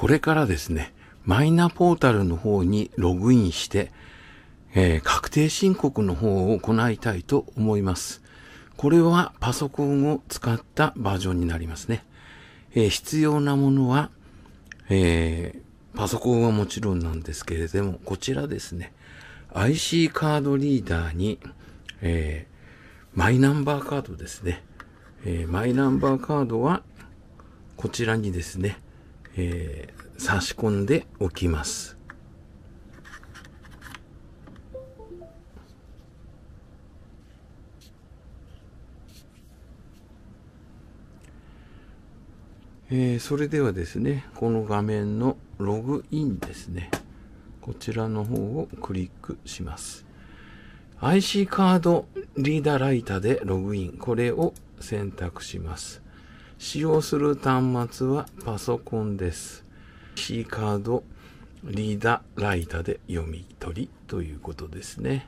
これからですね、マイナポータルの方にログインして、えー、確定申告の方を行いたいと思います。これはパソコンを使ったバージョンになりますね。えー、必要なものは、えー、パソコンはもちろんなんですけれども、こちらですね、IC カードリーダーに、えマイナンバーカードですね。えマイナンバーカードは、こちらにですね、えー、差し込んでおきます。えー、それではですね、この画面のログインですね。こちらの方をクリックします。IC カードリーダーライターでログイン。これを選択します。使用する端末はパソコンです。C カード、リーダー、ライターで読み取りということですね。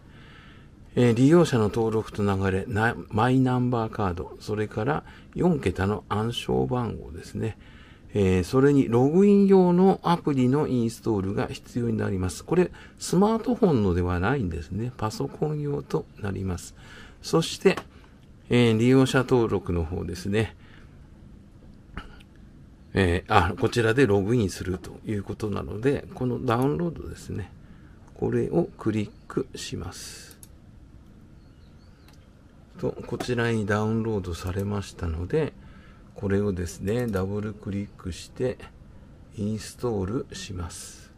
えー、利用者の登録と流れマイナンバーカード、それから4桁の暗証番号ですね。えー、それにログイン用のアプリのインストールが必要になります。これ、スマートフォンのではないんですね。パソコン用となります。そして、えー、利用者登録の方ですね。えー、あ、こちらでログインするということなので、このダウンロードですね。これをクリックします。と、こちらにダウンロードされましたので、これをですね、ダブルクリックして、インストールします。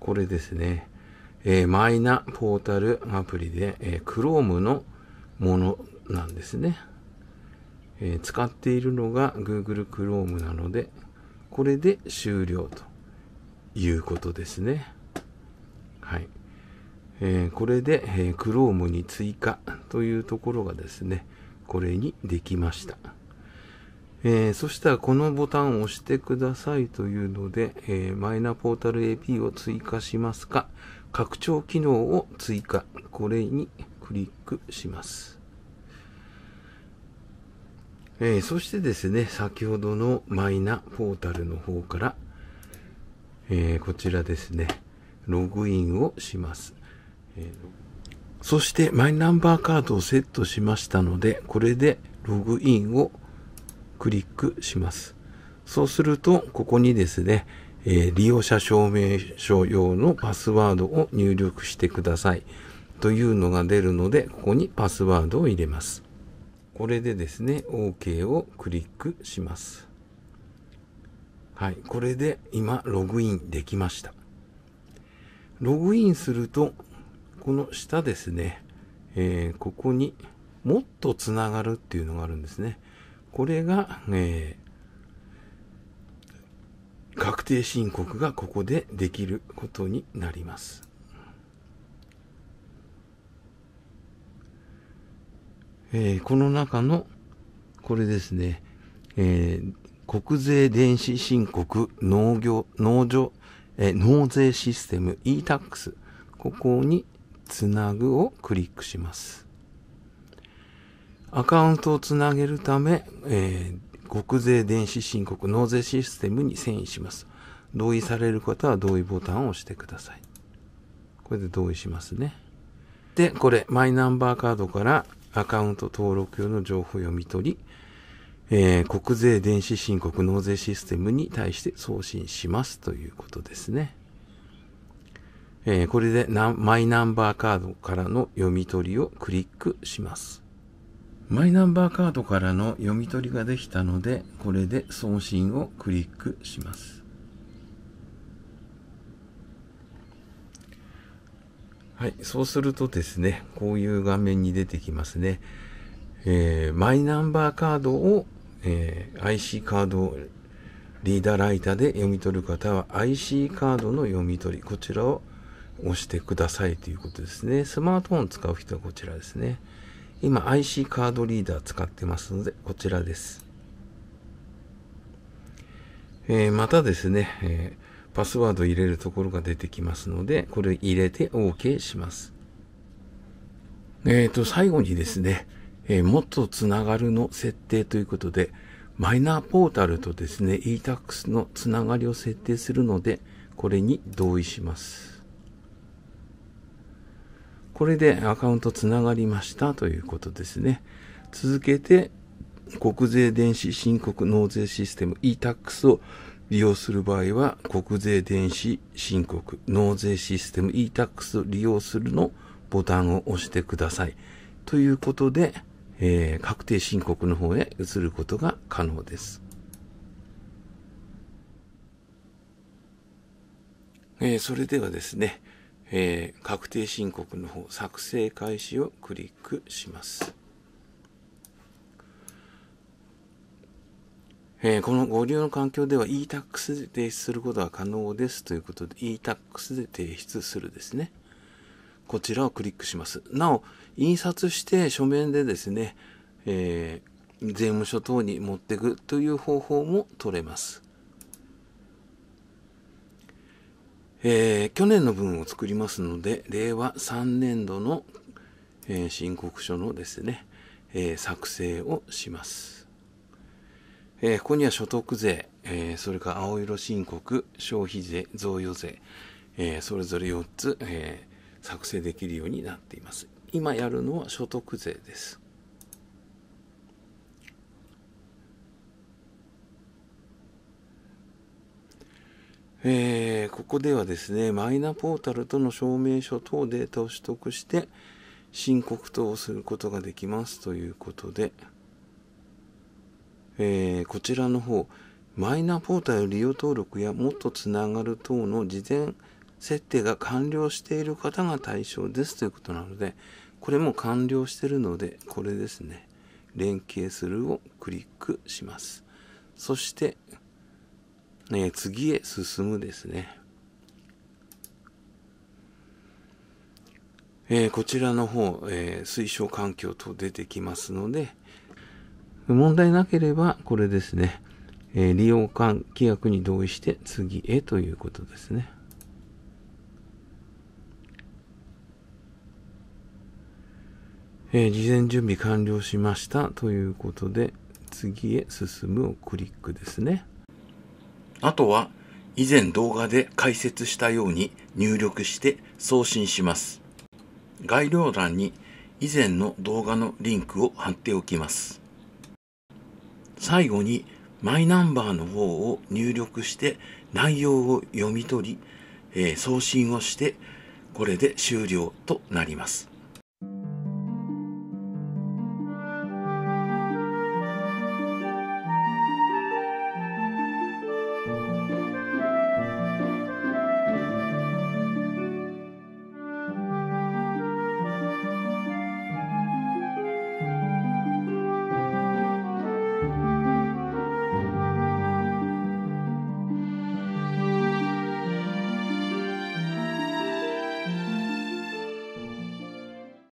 これですね。えー、マイナポータルアプリで、えー、Chrome のものなんですね。えー、使っているのが Google Chrome なので、これで終了ということですね。はい。えー、これで、えー、Chrome に追加というところがですね、これにできました。えー、そしたらこのボタンを押してくださいというので、えー、マイナポータル AP を追加しますか、拡張機能を追加、これにクリックします。えー、そしてですね、先ほどのマイナポータルの方から、えー、こちらですね、ログインをします、えー。そしてマイナンバーカードをセットしましたので、これでログインをクリックします。そうすると、ここにですね、え利用者証明書用のパスワードを入力してくださいというのが出るので、ここにパスワードを入れます。これでですね、OK をクリックします。はい、これで今、ログインできました。ログインすると、この下ですね、えー、ここにもっとつながるっていうのがあるんですね。これが、えー、確定申告がここでできることになります。えー、この中のこれですね、えー、国税電子申告農業農場、えー、納税システム e-tax ここにつなぐをクリックしますアカウントをつなげるため、え国税電子申告納税システムに遷移します同意される方は同意ボタンを押してくださいこれで同意しますねでこれマイナンバーカードからアカウント登録用の情報を読み取り、えー、国税電子申告納税システムに対して送信しますということですね。えー、これでマイナンバーカードからの読み取りをクリックします。マイナンバーカードからの読み取りができたので、これで送信をクリックします。はい、そうするとですね、こういう画面に出てきますね。えー、マイナンバーカードを、えー、IC カードリーダーライターで読み取る方は IC カードの読み取り、こちらを押してくださいということですね。スマートフォンを使う人はこちらですね。今 IC カードリーダー使ってますので、こちらです。えー、またですね、えーパスワード入れるところが出てきますので、これ入れて OK します。えっ、ー、と、最後にですね、えー、もっとつながるの設定ということで、マイナーポータルとですね、e-tax のつながりを設定するので、これに同意します。これでアカウントつながりましたということですね。続けて、国税電子申告納税システム e-tax を利用する場合は、国税電子申告、納税システム e-tax 利用するのボタンを押してください。ということで、えー、確定申告の方へ移ることが可能です。えー、それではですね、えー、確定申告の方作成開始をクリックします。えー、このご利用の環境では e-tax で提出することが可能ですということで e-tax で提出するですね。こちらをクリックします。なお、印刷して書面でですね、えー、税務署等に持っていくという方法も取れます。えー、去年の分を作りますので、令和3年度の、えー、申告書のですね、えー、作成をします。えー、ここには所得税、えー、それから青色申告、消費税、贈与税、えー、それぞれ4つ、え作成できるようになっています。今やるのは所得税です。えー、ここではですね、マイナポータルとの証明書等データを取得して申告等をすることができますということで、えー、こちらの方マイナポータル利用登録やもっとつながる等の事前設定が完了している方が対象ですということなのでこれも完了してるのでこれですね連携するをクリックしますそして、えー、次へ進むですねえー、こちらの方、えー、推奨環境と出てきますので、問題なければ、これですね、えー、利用間規約に同意して次へということですね。えー、事前準備完了しましたということで、次へ進むをクリックですね。あとは、以前動画で解説したように入力して送信します。概要欄に以前の動画のリンクを貼っておきます。最後にマイナンバーの方を入力して内容を読み取り、えー、送信をしてこれで終了となります。